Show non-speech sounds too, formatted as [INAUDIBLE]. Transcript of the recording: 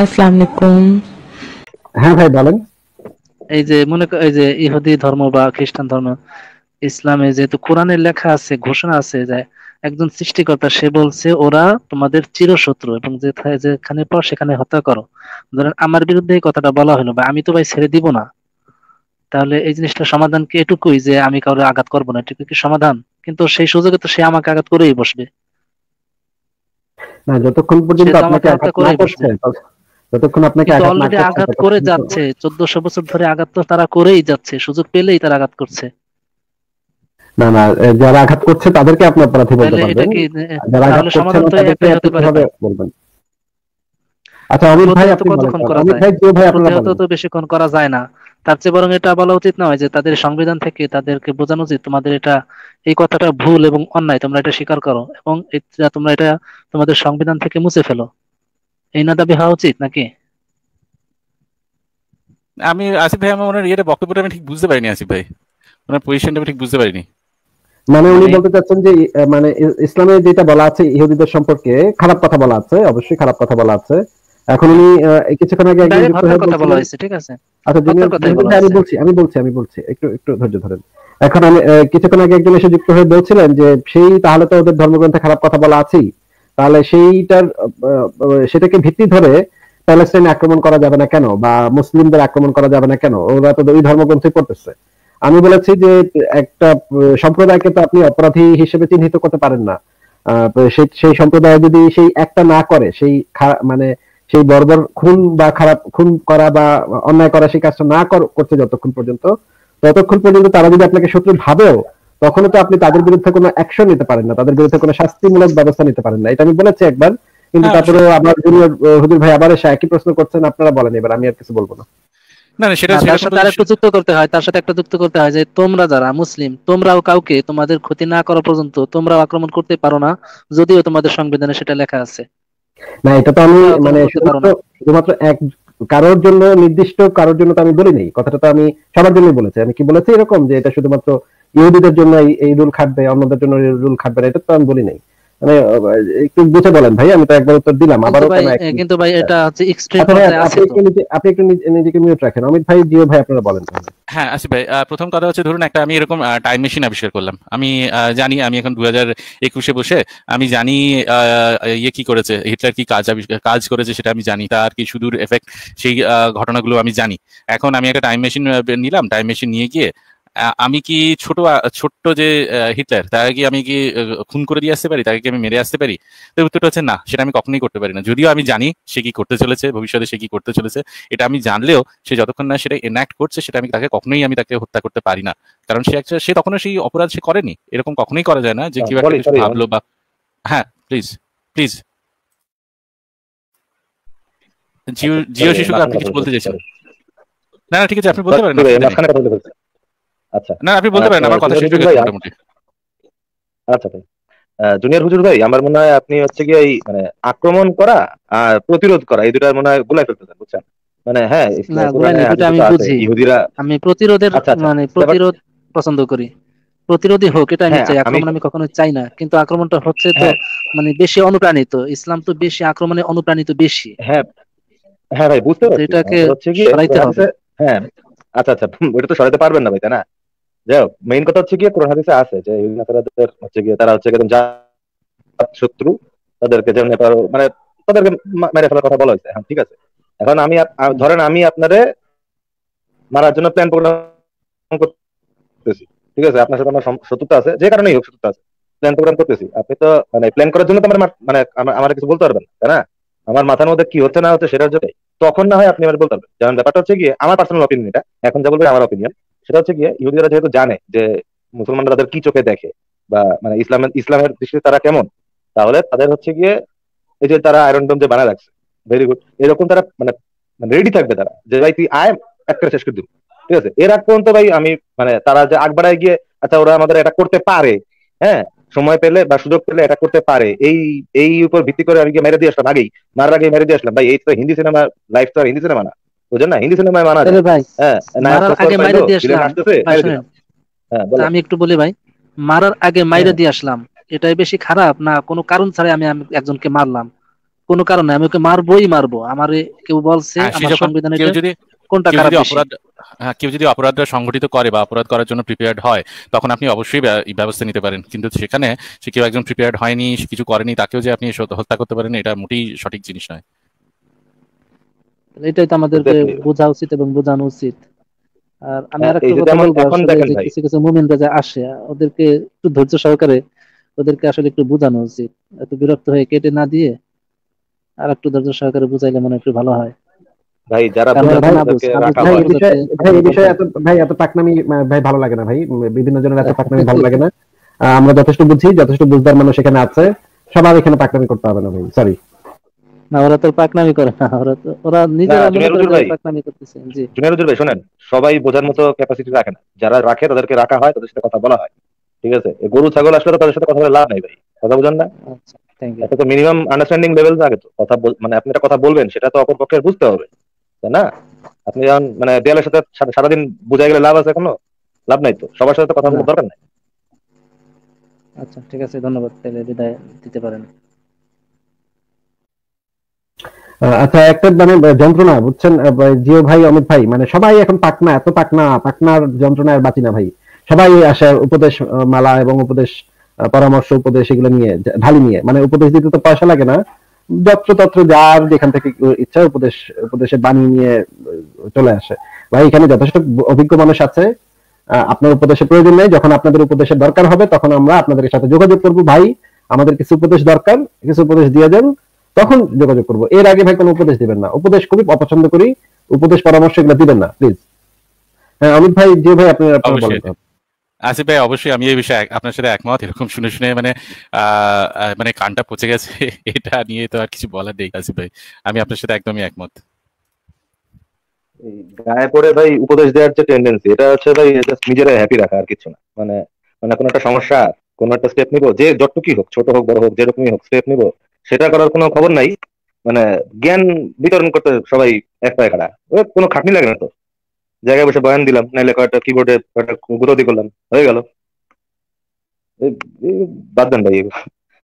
আসসালামু আলাইকুম হ্যাঁ ভাই বলেন এই যে মনে এই যে ইহুদি ধর্ম বা খ্রিস্টান ধর্ম ইসলামে যেহেতু লেখা আছে ঘোষণা আছে যে একজন সৃষ্টিকর্তা সে বলছে ওরা তোমাদের চিরশত্রু এবং যেখানে পর সেখানে হত্যা করো ধরেন আমার বিরুদ্ধে এই কথাটা বলা হলো বা আমি তো ভাই ছেড়ে দিব না তাহলে এই জিনিসটা সমাধান কি এটুকুই যে আমি কারো আঘাত করবো না এটুকু কি সমাধান কিন্তু সেই সুযোগে তো সে আমাকে আঘাত করেই বসবে না যতক্ষণ পর্যন্ত আপনাকে আঘাত না করছে যতক্ষণ আপনাকে আঘাত করে যাচ্ছে চোদ্দশো বছর ধরে আঘাত তো তারা করেই যাচ্ছে সুযোগ পেলেই তারা আঘাত করছে না না যারা আঘাত করছে তাদেরকে আপনি অপরাধী বলতে পারবেন যারা আঘাত করছে তাদেরকে বলবেন আচ্ছা অমিত ভাই আপনি কতক্ষণ করা যায় ভাই তো বেশিক্ষণ করা যায় না তার চেয়ে বরং এটা বলা উচিত নয় যে তাদের সংবিধান থেকে তাদেরকে বোঝানো উচিত তোমাদের এটা এই কথাটা ভুল এবং অন্যায় তোমরা এটা স্বীকার করো এবং তোমরা এটা তোমাদের সংবিধান থেকে মুছে ফেলো এই না দাবি হওয়া উচিত নাকি আমি আসিফ ভাই আমার ইয়েটা বক্তব্যটা আমি ঠিক বুঝতে পারিনি আসিফ ভাই ওনার মানে পজিশনটা আমি ঠিক বুঝতে পারিনি মানে উনি মানে- বলতে চাচ্ছেন যে মানে ইসলামে যেটা বলা আছে ইহুদিদের সম্পর্কে খারাপ কথা বলা আছে অবশ্যই খারাপ কথা বলা আছে এখন উনি কিছুক্ষণ আগে কথা বলা হয়েছে ঠিক আছে আচ্ছা আমি বলছি আমি বলছি আমি বলছি একটু একটু ধৈর্য ধরেন এখন আমি কিছুক্ষণ আগে একজন এসে যুক্ত হয়ে বলছিলেন যে সেই তাহলে তো ওদের ধর্মগ্রন্থে খারাপ কথা বলা আছেই তাহলে সেইটার সেটাকে ভিত্তি ধরে প্যালেস্টাইন আক্রমণ করা যাবে না কেন বা মুসলিমদের আক্রমণ করা যাবে না কেন ওরা তো ওই ধর্মগ্রন্থই করতেছে আমি বলেছি যে একটা সম্প্রদায়কে তো আপনি অপরাধী হিসেবে চিহ্নিত করতে পারেন না সেই সম্প্রদায় যদি সেই একটা না করে সেই মানে সেই বর্বর খুন বা খারাপ খুন করা বা অন্যায় করা সেই কাজটা না করতে যতক্ষণ পর্যন্ত ততক্ষণ পর্যন্ত তারা যদি আপনাকে শত্রু ভাবেও তখনও তো আপনি তাদের বিরুদ্ধে কোনো অ্যাকশন নিতে পারেন না তাদের বিরুদ্ধে কোনো শাস্তিমূলক ব্যবস্থা নিতে পারেন না এটা আমি বলেছি একবার কিন্তু হ্যাঁ, তারপরে আমার জুনিয়র হুজুর ভাই আবার এসে একই প্রশ্ন করছেন আপনারা বলেন এবার আমি আর কিছু বলবো না না না সেটা হ্যাঁ, তার সাথে যুক্ত করতে হয় তার সাথে একটা যুক্ত করতে হয় যে তোমরা যারা মুসলিম তোমরাও কাউকে তোমাদের ক্ষতি না করা পর্যন্ত তোমরা আক্রমণ করতে পারো না যদিও তোমাদের সংবিধানে সেটা লেখা আছে না এটা তো আমি মানে শুধুমাত্র এক কারোর জন্য নির্দিষ্ট কারোর জন্য তো আমি বলি নাই কথাটা তো আমি সবার জন্যই বলেছি আমি কি বলেছি এরকম যে এটা শুধুমাত্র ইহুদিদের জন্য এই রুল খাটবে অন্যদের জন্য এই রুল খাটবে না এটা তো আমি বলি নাই মানে একটু বুঝে বলেন ভাই আমি তো একবার উত্তর দিলাম কিন্তু ভাই এটা হচ্ছে এক্সট্রিম আচ্ছা, আছে আপনি একটু নিজেকে মিউট রাখেন অমিত ভাই জিও ভাই আপনারা বলেন হ্যাঁ ভাই প্রথম কথা হচ্ছে ধরুন একটা আমি এরকম টাইম মেশিন আবিষ্কার করলাম আমি জানি আমি এখন দু হাজার একুশে বসে আমি জানি ইয়ে কি করেছে হিটলার কি কাজ কাজ করেছে সেটা আমি জানি তার কি সুদূর এফেক্ট সেই ঘটনাগুলো আমি জানি এখন আমি একটা টাইম মেশিন নিলাম টাইম মেশিন নিয়ে গিয়ে আমি কি ছোট ছোট্ট যে হিটলার তাকে কি আমি কি খুন করে দিয়ে আসতে পারি তাকে কি আমি মেরে আসতে পারি তো উত্তরটা হচ্ছে না সেটা আমি কখনোই করতে পারি না যদিও আমি জানি সে কি করতে চলেছে ভবিষ্যতে সে কি করতে চলেছে এটা আমি জানলেও সে যতক্ষণ না সেটা এনাক্ট করছে সেটা আমি তাকে কখনোই আমি তাকে হত্যা করতে পারি না কারণ সে একটা সে তখনো সেই অপরাধ সে করেনি এরকম কখনোই করা যায় না যে হ্যাঁ, কি ভাবলো বা হ্যাঁ প্লিজ প্লিজ জিও আচ্ছা, জিও শিশুকে আপনি কিছু বলতে চাইছেন না না ঠিক আছে আপনি বলতে পারেন আচ্ছা না আপনি বলতে পারেন আমার কথা শেষ হয়ে আচ্ছা ভাই জুনিয়র হুজুর ভাই আমার মনে হয় আপনি হচ্ছে কি এই মানে আক্রমণ করা আর প্রতিরোধ করা এই দুটার মনে হয় বুঝছেন মানে হ্যাঁ আমি বুঝি আমি প্রতিরোধের আচ্ছা, আচ্ছা। মানে প্রতিরোধ পছন্দ করি হোক এটা আমি হ্যাঁ, চাই আক্রমণ আমি কখনো চাই না কিন্তু আক্রমণটা হচ্ছে তো হ্যাঁ। মানে বেশি অনুপ্রাণিত ইসলাম তো বেশি আক্রমণে অনুপ্রাণিত বেশি হ্যাঁ হ্যাঁ ভাই বুঝতে পারছি এটাকে হ্যাঁ, সরাইতে হবে হ্যাঁ আচ্ছা আচ্ছা ওটা [LAUGHS] তো সরাইতে পারবেন না ভাই তাই না যাই হোক মেইন কথা হচ্ছে গিয়ে কোরআন হাদিসে আছে যে তাদের হচ্ছে গিয়ে তারা হচ্ছে একদম শত্রু তাদেরকে যেমন মানে তাদেরকে মেরে ফেলার কথা বলা হয়েছে হ্যাঁ ঠিক আছে এখন আমি ধরেন আমি আপনারে মারার জন্য প্ল্যান প্রোগ্রাম করতেছি ঠিক আছে আপনার সাথে আমার শত্রুতা আছে যে কারণেই হোক শত্রুতা আছে প্ল্যান প্রোগ্রাম করতেছি আপনি তো মানে প্ল্যান করার জন্য তো আমার মানে আমার কিছু বলতে পারবেন তাই না আমার মাথার মধ্যে কি হচ্ছে না হচ্ছে সেটার জন্য তখন না হয় আপনি আমার বলতে পারবেন যেমন ব্যাপারটা হচ্ছে কি আমার পার্সোনাল অপিনিয়ন এটা এখন যা বলবেন আমার অপিনিয়ন সেটা হচ্ছে গিয়ে ইহুদিরা যেহেতু জানে যে মুসলমানরা তাদের কি চোখে দেখে বা মানে ইসলামের ইসলামের দৃষ্টিতে তারা কেমন তাহলে তাদের হচ্ছে গিয়ে এই যে তারা আয়রন ডোম যে বানায় রাখছে ভেরি গুড এরকম তারা মানে রেডি মানে থাকবে তারা যে ভাই তুই আয় একটা শেষ করে দিব ঠিক আছে এর আগ পর্যন্ত ভাই আমি মানে তারা যে আগ বাড়ায় গিয়ে আচ্ছা ওরা আমাদের এটা করতে পারে হ্যাঁ সময় পেলে বা সুযোগ পেলে এটা করতে পারে এই এই উপর ভিত্তি করে আমি গিয়ে মেরে দিয়ে আসলাম আগেই মারা আগে মেরে দিয়ে আসলাম ভাই এই তো হিন্দি সিনেমা লাইফ তো আর হিন্দি সিনেমা না বুঝেন না হিন্দি সিনেমায় মানা যায় ভাই হ্যাঁ, হ্যাঁ, আমি একটু বলি ভাই মারার আগে মাইরা দিয়ে আসলাম এটাই বেশি খারাপ না কোনো কারণ ছাড়াই আমি একজনকে মারলাম কোনো কারণে আমি ওকে মারবোই মারবো আমার কেউ বলছে হ্যাঁ, আমার সংবিধানে কোনটা খারাপ অপরাধ হ্যাঁ কেউ যদি অপরাধটা সংগঠিত করে বা অপরাধ করার জন্য প্রিপেয়ার্ড হয় তখন আপনি অবশ্যই ব্যবস্থা নিতে পারেন কিন্তু সেখানে সে কেউ একজন প্রিপেয়ার্ড হয়নি কিছু করেনি তাকেও যে আপনি হত্যা করতে পারেন এটা মোটেই সঠিক জিনিস নয় এটাই তো আমাদেরকে বোঝা উচিত এবং বোঝানো উচিত আর আমি হ্যাঁ, আরেকটা কথা বলবো কিছু কিছু মুমিনরা যে আসে ওদেরকে একটু ধৈর্য সহকারে ওদেরকে আসলে একটু বোঝানো উচিত এত বিরক্ত হয়ে কেটে না দিয়ে আর একটু ধৈর্য সহকারে বুঝাইলে মনে একটু ভালো হয় এই বিষয়ে ভাই এত পাকনামি ভাই ভালো লাগে না ভাই বিভিন্ন জনের পাকনামি ভালো লাগে না আমরা যথেষ্ট বুঝি যথেষ্ট বুঝদার মানুষ এখানে আছে সবার এখানে পাকনামি করতে হবে না ভাই সরি ওরা তো পাকনামি করে না ওরা তো ওরা নিজেরা পাকনামি করতেছে জি ভাই শুনেন সবাই বোঝার মতো ক্যাপাসিটি রাখে না যারা রাখে তাদেরকে রাখা হয় তাদের সাথে কথা বলা হয় ঠিক আছে গরু ছাগল আসলে তাদের সাথে কথা বলে লাভ নাই ভাই কথা বুঝেন না তো মিনিমাম আন্ডারস্ট্যান্ডিং লেভেল থাকে তো কথা মানে আপনি একটা কথা বলবেন সেটা তো অপর পক্ষের বুঝতে হবে তাই না আপনি যখন মানে দেয়ালের সাথে সারাদিন বুঝাই গেলে লাভ আছে কোনো লাভ নাই তো সবার সাথে কথা বলার দরকার নাই আচ্ছা ঠিক আছে ধন্যবাদ তাহলে বিদায় দিতে পারেন আচ্ছা একটা মানে যন্ত্রণা বুঝছেন জিও ভাই অমিত ভাই মানে সবাই এখন পাকনা এত পাকনা পাকনার যন্ত্রণা আর বাঁচি না ভাই সবাই আসে উপদেশ মালা এবং উপদেশ পরামর্শ উপদেশ এগুলো নিয়ে ঢালি নিয়ে মানে উপদেশ দিতে তো পয়সা লাগে না যত্র তত্র যার যেখান থেকে ইচ্ছা উপদেশ উপদেশে বাণী নিয়ে চলে আসে ভাই এখানে যথেষ্ট অভিজ্ঞ মানুষ আছে আপনার উপদেশে প্রয়োজন নেই যখন আপনাদের উপদেশের দরকার হবে তখন আমরা আপনাদের সাথে যোগাযোগ করবো ভাই আমাদের কিছু উপদেশ দরকার কিছু উপদেশ দিয়ে দেন তখন যোগাযোগ করব এর আগে ভাই কোনো উপদেশ দিবেন না উপদেশ খুবই অপছন্দ করি উপদেশ পরামর্শ এগুলো দিবেন না প্লিজ হ্যাঁ অমিত ভাই যে ভাই আপনি আপনার আসিফ ভাই অবশ্যই আমি এই বিষয়ে আপনার সাথে একমত এরকম শুনে শুনে মানে মানে কানটা পচে গেছে [LAUGHS] এটা নিয়ে তো আর কিছু বলার নেই আসিফ ভাই আমি আপনার সাথে একদমই একমত গায়ে পড়ে ভাই উপদেশ দেওয়ার যে টেন্ডেন্সি এটা হচ্ছে ভাই নিজেরা হ্যাপি রাখা আর কিছু না মানে মানে কোনো একটা সমস্যা কোনো একটা স্টেপ নিবো যে যতটুকুই হোক ছোট হোক বড় হোক যেরকমই হোক স্টেপ নিবো সেটা করার কোনো খবর নাই মানে জ্ঞান বিতরণ করতে সবাই এক পায়ে খাড়া কোনো খাটনি লাগে না তো জায়গায় বসে বয়ান দিলাম নাহলে কয়েকটা কিবোর্ডে কয়েকটা করলাম হয়ে গেল বাদ দেন ভাই